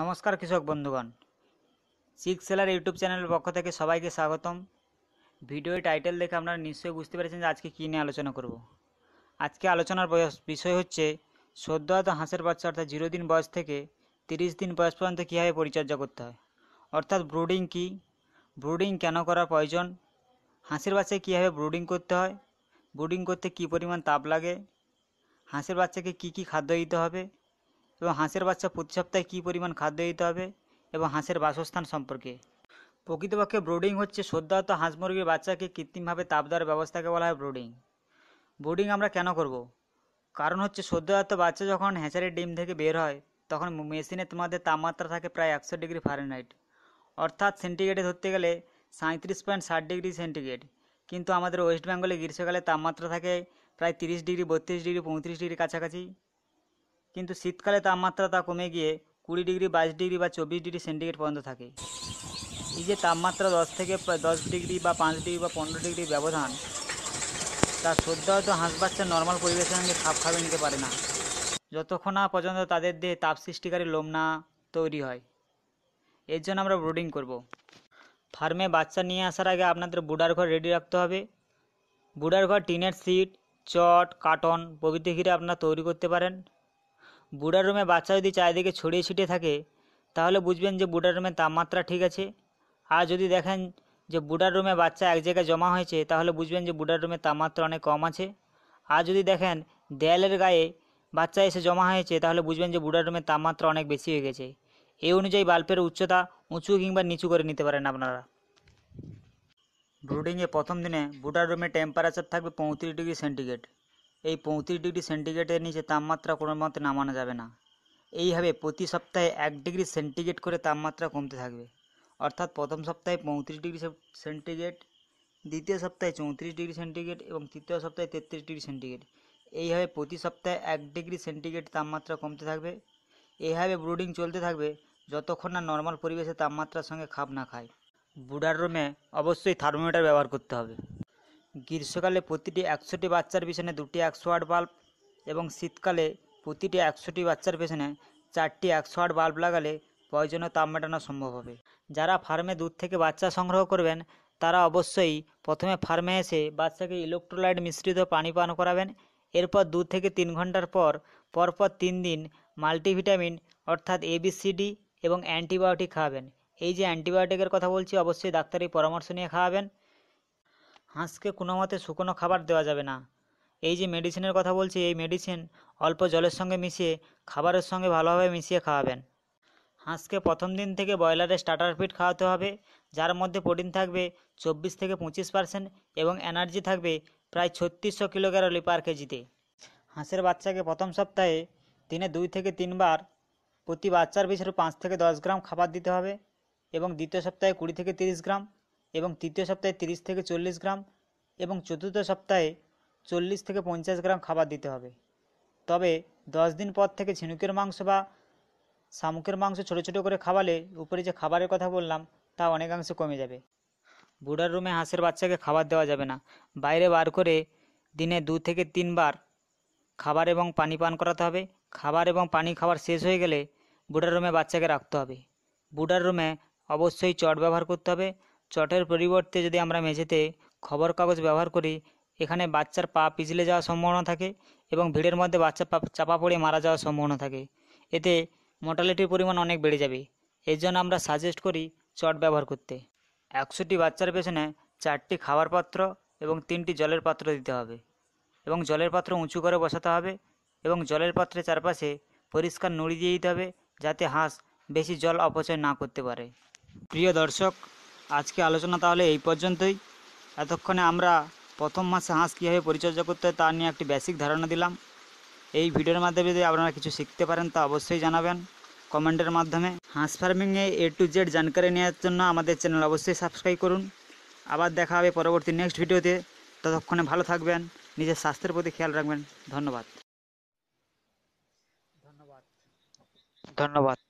নমস্কার কৃষক বন্ধুগণ সিক্স সেলার ইউটিউব চ্যানেলের পক্ষ থেকে সবাইকে স্বাগতম ভিডিও টাইটেল দেখে আপনারা নিশ্চয়ই বুঝতে পেরেছেন যে আজকে কী নিয়ে আলোচনা করব আজকে আলোচনার বয়স বিষয় হচ্ছে সদ্য হাঁসের বাচ্চা অর্থাৎ জিরো দিন বয়স থেকে তিরিশ দিন বয়স পর্যন্ত কীভাবে পরিচর্যা করতে হয় অর্থাৎ ব্রুডিং কি ব্রুডিং কেন করা প্রয়োজন হাঁসের বাচ্চায় কীভাবে ব্রুডিং করতে হয় ব্রুডিং করতে কি পরিমাণ তাপ লাগে হাঁসের বাচ্চাকে কি কি খাদ্য দিতে হবে এবং হাঁসের বাচ্চা প্রতি সপ্তাহে কী পরিমাণ খাদ্য দিতে হবে এবং হাঁসের বাসস্থান সম্পর্কে প্রকৃতপক্ষে ব্রোডিং হচ্ছে সদ্যাহত হাঁস মুরগির বাচ্চাকে কৃত্রিমভাবে তাপ দেওয়ার ব্যবস্থাকে বলা হয় ব্রোডিং ব্রোডিং আমরা কেন করব। কারণ হচ্ছে সদ্যজাত বাচ্চা যখন হ্যাঁচারের ডিম থেকে বের হয় তখন মেশিনে তোমাদের তাপমাত্রা থাকে প্রায় একশো ডিগ্রি ফারেনহাইট অর্থাৎ সেন্টিগ্রেডে ধরতে গেলে সাঁত্রিশ পয়েন্ট ষাট ডিগ্রি সেন্টিগ্রেড কিন্তু আমাদের ওয়েস্ট বেঙ্গলে গ্রীষ্মকালে তাপমাত্রা থাকে প্রায় তিরিশ ডিগ্রি বত্রিশ ডিগ্রি পঁয়ত্রিশ ডিগ্রি কাছাকাছি কিন্তু শীতকালে তাপমাত্রা তা কমে গিয়ে কুড়ি ডিগ্রি বাইশ ডিগ্রি বা চব্বিশ ডিগ্রি সেন্টিগ্রেড পর্যন্ত থাকে এই যে তাপমাত্রা দশ থেকে দশ ডিগ্রি বা পাঁচ ডিগ্রি বা পনেরো ডিগ্রি ব্যবধান তা সদ্য হয়তো হাঁস বাচ্চা নর্মাল পরিবেশের সঙ্গে খাপ খাবে নিতে পারে না যতক্ষণ না পর্যন্ত তাদের দেহে তাপ সৃষ্টিকারী লোম না তৈরি হয় এর জন্য আমরা ব্রুডিং করব। ফার্মে বাচ্চা নিয়ে আসার আগে আপনাদের বুডার ঘর রেডি রাখতে হবে বুডার ঘর টিনের সিট চট কাটন প্রভৃতি ঘিরে আপনারা তৈরি করতে পারেন বুড়া রুমে বাচ্চা যদি চারিদিকে ছড়িয়ে ছিটিয়ে থাকে তাহলে বুঝবেন যে বুড়া রুমের তাপমাত্রা ঠিক আছে আর যদি দেখেন যে বুড়ার রুমে বাচ্চা এক জায়গায় জমা হয়েছে তাহলে বুঝবেন যে বুড়ার রুমের তাপমাত্রা অনেক কম আছে আর যদি দেখেন দেয়ালের গায়ে বাচ্চা এসে জমা হয়েছে তাহলে বুঝবেন যে বুড়ার রুমের তাপমাত্রা অনেক বেশি হয়ে গেছে এই অনুযায়ী বাল্বের উচ্চতা উঁচু কিংবা নিচু করে নিতে পারেন আপনারা ব্রুডিংয়ে প্রথম দিনে বুটার রুমে টেম্পারেচার থাকবে পঁয়ত্রিশ ডিগ্রি সেন্টিগ্রেড এই পঁয়ত্রিশ ডিগ্রি সেন্টিগ্রেডের নিচে তাপমাত্রা কোনো মতে নামানো যাবে না এইভাবে প্রতি সপ্তাহে এক ডিগ্রি সেন্টিগ্রেড করে তাপমাত্রা কমতে থাকবে অর্থাৎ প্রথম সপ্তাহে পঁয়ত্রিশ ডিগ্রি সেন্টিগ্রেড দ্বিতীয় সপ্তাহে চৌত্রিশ ডিগ্রি সেন্টিগ্রেড এবং তৃতীয় সপ্তাহে তেত্রিশ ডিগ্রি সেন্টিগ্রেড এইভাবে প্রতি সপ্তাহে এক ডিগ্রি সেন্টিগ্রেড তাপমাত্রা কমতে থাকবে এইভাবে ব্রুডিং চলতে থাকবে যতক্ষণ না নর্মাল পরিবেশে তাপমাত্রার সঙ্গে খাপ না খায় বুডার রুমে অবশ্যই থার্মোমিটার ব্যবহার করতে হবে গ্রীষ্মকালে প্রতিটি একশোটি বাচ্চার পিছনে দুটি একশো আট বাল্ব এবং শীতকালে প্রতিটি একশোটি বাচ্চার পেছনে চারটি একশো আট বাল্ব লাগালে প্রয়োজনীয় তাপ মেটানো সম্ভব হবে যারা ফার্মে দুধ থেকে বাচ্চা সংগ্রহ করবেন তারা অবশ্যই প্রথমে ফার্মে এসে বাচ্চাকে ইলেকট্রোলাইট মিশ্রিত পানি পান করাবেন এরপর দু থেকে তিন ঘন্টার পর পরপর তিন দিন মাল্টিভিটামিন অর্থাৎ এবিসিডি এবং অ্যান্টিবায়োটিক খাওয়াবেন এই যে অ্যান্টিবায়োটিকের কথা বলছি অবশ্যই ডাক্তারের পরামর্শ নিয়ে খাওয়াবেন হাঁসকে কোনো মতে শুকনো খাবার দেওয়া যাবে না এই যে মেডিসিনের কথা বলছি এই মেডিসিন অল্প জলের সঙ্গে মিশিয়ে খাবারের সঙ্গে ভালোভাবে মিশিয়ে খাওয়াবেন হাঁসকে প্রথম দিন থেকে ব্রয়লারের স্টার্টার ফিড খাওয়াতে হবে যার মধ্যে প্রোটিন থাকবে চব্বিশ থেকে পঁচিশ পার্সেন্ট এবং এনার্জি থাকবে প্রায় ছত্রিশশো কিলোক্যালোরি পার কেজিতে হাঁসের বাচ্চাকে প্রথম সপ্তাহে দিনে দুই থেকে তিনবার প্রতি বাচ্চার পিছনে পাঁচ থেকে দশ গ্রাম খাবার দিতে হবে এবং দ্বিতীয় সপ্তাহে কুড়ি থেকে তিরিশ গ্রাম এবং তৃতীয় সপ্তাহে তিরিশ থেকে চল্লিশ গ্রাম এবং চতুর্থ সপ্তাহে চল্লিশ থেকে পঞ্চাশ গ্রাম খাবার দিতে হবে তবে দশ দিন পর থেকে ঝিনুকের মাংস বা শামুকের মাংস ছোট ছোট করে খাওয়ালে উপরে যে খাবারের কথা বললাম তা অনেকাংশে কমে যাবে বুড়ার রুমে হাঁসের বাচ্চাকে খাবার দেওয়া যাবে না বাইরে বার করে দিনে দু থেকে তিনবার খাবার এবং পানি পান করাতে হবে খাবার এবং পানি খাবার শেষ হয়ে গেলে বুড়ার রুমে বাচ্চাকে রাখতে হবে বুড়ার রুমে অবশ্যই চট ব্যবহার করতে হবে চটের পরিবর্তে যদি আমরা মেঝেতে খবর কাগজ ব্যবহার করি এখানে বাচ্চার পা পিছলে যাওয়ার সম্ভাবনা থাকে এবং ভিড়ের মধ্যে বাচ্চা পা চাপা পড়ে মারা যাওয়ার সম্ভাবনা থাকে এতে মর্টালিটির পরিমাণ অনেক বেড়ে যাবে এর জন্য আমরা সাজেস্ট করি চট ব্যবহার করতে একশোটি বাচ্চার পেছনে চারটি খাবার পাত্র এবং তিনটি জলের পাত্র দিতে হবে এবং জলের পাত্র উঁচু করে বসাতে হবে এবং জলের পাত্রের চারপাশে পরিষ্কার নুড়ি দিয়ে দিতে হবে যাতে হাঁস বেশি জল অপচয় না করতে পারে প্রিয় দর্শক আজকে আলোচনা তাহলে এই পর্যন্তই এতক্ষণে আমরা প্রথম মাসে হাঁস কীভাবে পরিচর্যা করতে হয় তা নিয়ে একটি বেসিক ধারণা দিলাম এই ভিডিওর মাধ্যমে যদি আপনারা কিছু শিখতে পারেন তা অবশ্যই জানাবেন কমেন্টের মাধ্যমে হাঁস ফার্মিংয়ে এ টু জেড জানকারি নেওয়ার জন্য আমাদের চ্যানেল অবশ্যই সাবস্ক্রাইব করুন আবার দেখা হবে পরবর্তী নেক্সট ভিডিওতে ততক্ষণে ভালো থাকবেন নিজের স্বাস্থ্যের প্রতি খেয়াল রাখবেন ধন্যবাদ ধন্যবাদ ধন্যবাদ